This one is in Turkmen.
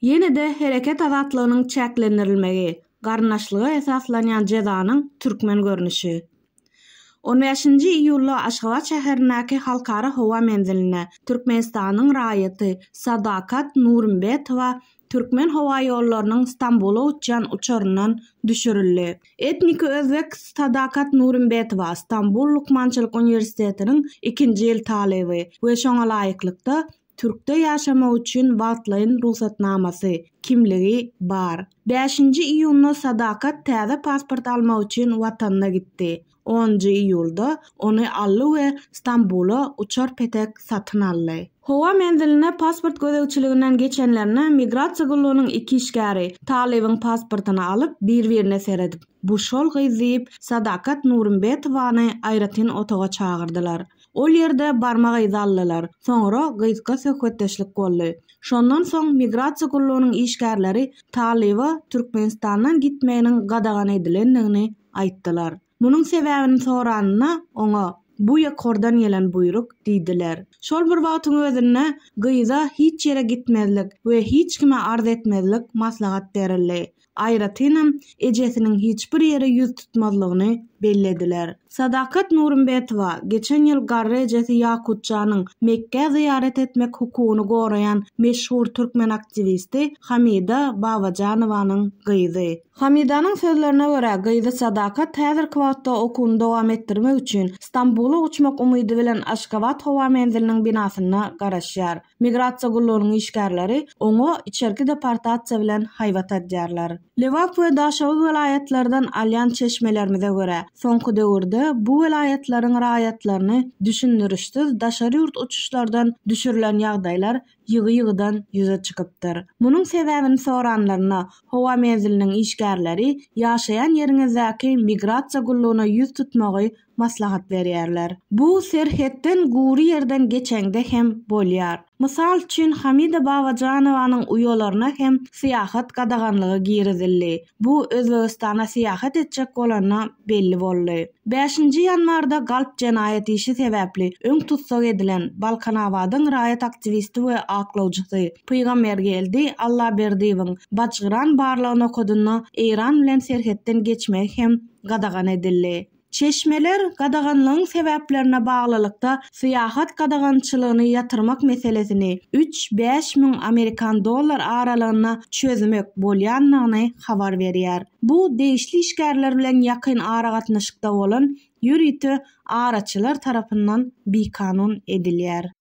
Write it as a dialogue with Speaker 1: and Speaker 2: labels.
Speaker 1: Yine de hereket azatlığının çeklenirilmeyi, garnaşlığı esaslanyan cezanın Türkmen görünüşü. 15-nji iýulda Aşgabat şäherindäki halkara howa menziline Türkmenistanyň raýaty Sadakat Nurmbetowa Türkmen howa ýollarynyň Istanbula uçan uçurundan düşürildi. Etnik özbek Sadakat Nurmbetowa Istanbul Lukmançylyk Uniwersitetiniň 2-nji ýyl talewi we şoňa laýyklykda Türkde yaşama üçin vatlayın ruhsatnaması, kimligi bar. 5-nji iýulda sadakat täze pasport alma üçin watanna gitdi. 10-njy iýulda ony allu we Stambula uçar petek satyn aldy. Hova menziline pasport gözegçiliginden geçenlerine migrasiya gullonun iki işgari Talevin pasportana alıp bir-birine seredip. Bu şol gizip Sadakat Nurumbetvani ayratin otoga çağırdılar. Ol yerde barmağa izallılar, sonra gıyzka sökötteşlik kollu. Şondan son migrasiya kullunun işgərləri Taliva Türkmenistan'dan gitmeyinin edilen edilendiğini aittilar. Munun sebebini soranına ona bu kordan yelen buyruk diýdiler. Şol bir wagtyň özünde gyýza hiç ýere gitmezlik we hiç kime ard etmezlik maslahat derilli. Aýra tenem ejesiniň hiç bir ýere ýüz tutmazlygyny bellediler. Sadakat Nurumbetowa geçen ýyl garrejeti Yakutjanyň Mekke ziyaret etmek hukugyny goýan meşhur türkmen aktivisti Hamida Bawajanowanyň gyýdy. Hamidanyň sözlerine görä gyýdy Sadakat täzir kwatda okuny dowam etdirmek üçin Stambula uçmak umydy bilen Aşgabat Azat Hova Menzilinin binasına garaşyar. Migratsiya gullunun işgərləri onu içərki departatsiya bilən hayvat edyarlar. Levap ve Daşavuz alyan çeşmelerimizə görə sonku dövrdə bu velayetlerin rayatlarını düşündürüştü Daşarı yurt uçuşlardan düşürülən yağdaylar yığı-yığıdan yüze çıkıptır. Munun sebebin soranlarına hova menzilinin işgərləri yaşayan yerinizdaki migratsiya gulluğuna yüz tutmağı maslahat veriyerler. Bu serhetten guri yerden geçende hem bolyar. Мысал үчүн Хамида Бабажанованын уйоларына хем сыяхат кадаганлыгы кирдилди. Бу Өзбекстанга сыяхат этчек болганына белли болду. 5-нче январда галп жанаяты иши себепли өң тутсок эдилен Балкан авадын раят активисти ва аклаучысы Пыйгамбер келди, Алла бердивин бачгыран барлыгына кодуна Иран менен серхеттен кечмек хем Çeşmeler qadağanlığın sebeplerine bağlılıkta siyahat gadagançılığını yatırmak meselesini 3-5 min Amerikan dollar aralığına çözmek bolyanlığını havar veriyar. Bu değişli işgərlər bilən yakın ara qatnışıqda olan yürütü araçılar tarafından bir kanun ediliyar.